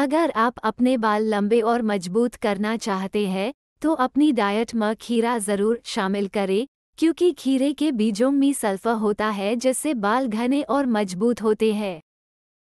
अगर आप अपने बाल लंबे और मजबूत करना चाहते हैं तो अपनी डाइट में खीरा ज़रूर शामिल करें क्योंकि खीरे के बीजों में सल्फर होता है जिससे बाल घने और मजबूत होते हैं